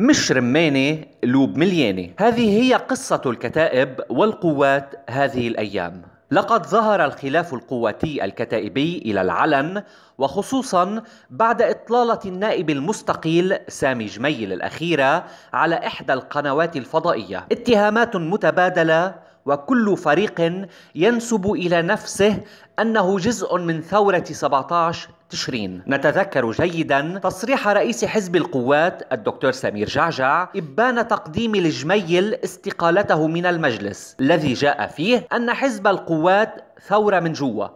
مش رمانة لوب مليانة هذه هي قصة الكتائب والقوات هذه الأيام لقد ظهر الخلاف القواتي الكتائبي إلى العلن وخصوصا بعد إطلالة النائب المستقيل سامي جميل الأخيرة على إحدى القنوات الفضائية اتهامات متبادلة وكل فريق ينسب إلى نفسه أنه جزء من ثورة 17 تشرين نتذكر جيدا تصريح رئيس حزب القوات الدكتور سمير جعجع إبان تقديم الجميل استقالته من المجلس الذي جاء فيه أن حزب القوات ثورة من جوا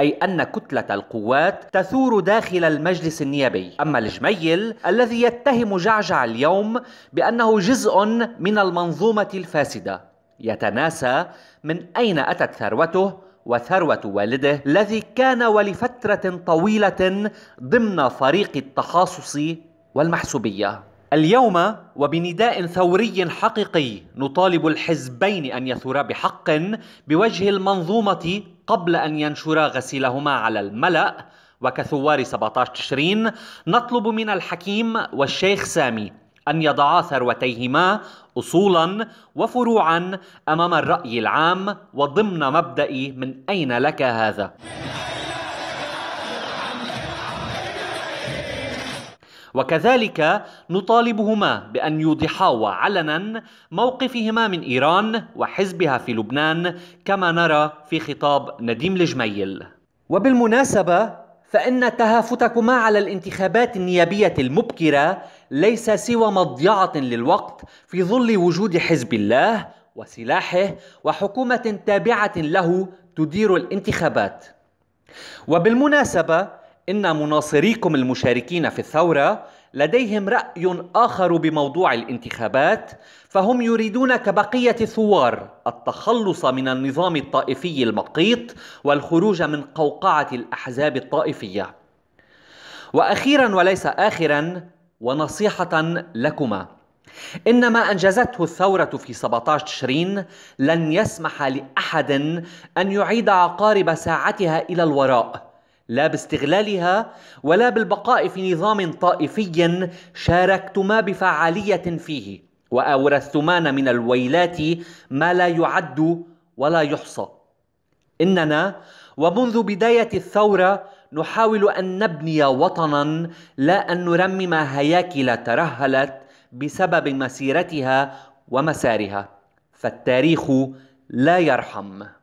أي أن كتلة القوات تثور داخل المجلس النيابي أما الجميل الذي يتهم جعجع اليوم بأنه جزء من المنظومة الفاسدة يتناسى من أين أتت ثروته وثروة والده الذي كان ولفترة طويلة ضمن فريق التخاصص والمحسوبية. اليوم وبنداء ثوري حقيقي نطالب الحزبين أن يثورا بحق بوجه المنظومة قبل أن ينشرا غسيلهما على الملأ وكثوار 17 تشرين نطلب من الحكيم والشيخ سامي أن يضعا ثروتيهما أصولا وفروعا أمام الرأي العام وضمن مبدأ من أين لك هذا؟ وكذلك نطالبهما بأن يوضحا علنا موقفهما من إيران وحزبها في لبنان كما نرى في خطاب نديم الجميل وبالمناسبة فإن تهافتكما على الانتخابات النيابية المبكرة ليس سوى مضيعة للوقت في ظل وجود حزب الله وسلاحه وحكومة تابعة له تدير الانتخابات. وبالمناسبة إن مناصريكم المشاركين في الثورة لديهم رأي آخر بموضوع الانتخابات فهم يريدون كبقية الثوار التخلص من النظام الطائفي المقيت والخروج من قوقعة الأحزاب الطائفية وأخيرا وليس آخرا ونصيحة لكما إن ما أنجزته الثورة في 17 تشرين لن يسمح لأحد أن يعيد عقارب ساعتها إلى الوراء لا باستغلالها ولا بالبقاء في نظام طائفي شاركتما بفعاليه فيه واورثتمان من الويلات ما لا يعد ولا يحصى اننا ومنذ بدايه الثوره نحاول ان نبني وطنا لا ان نرمم هياكل ترهلت بسبب مسيرتها ومسارها فالتاريخ لا يرحم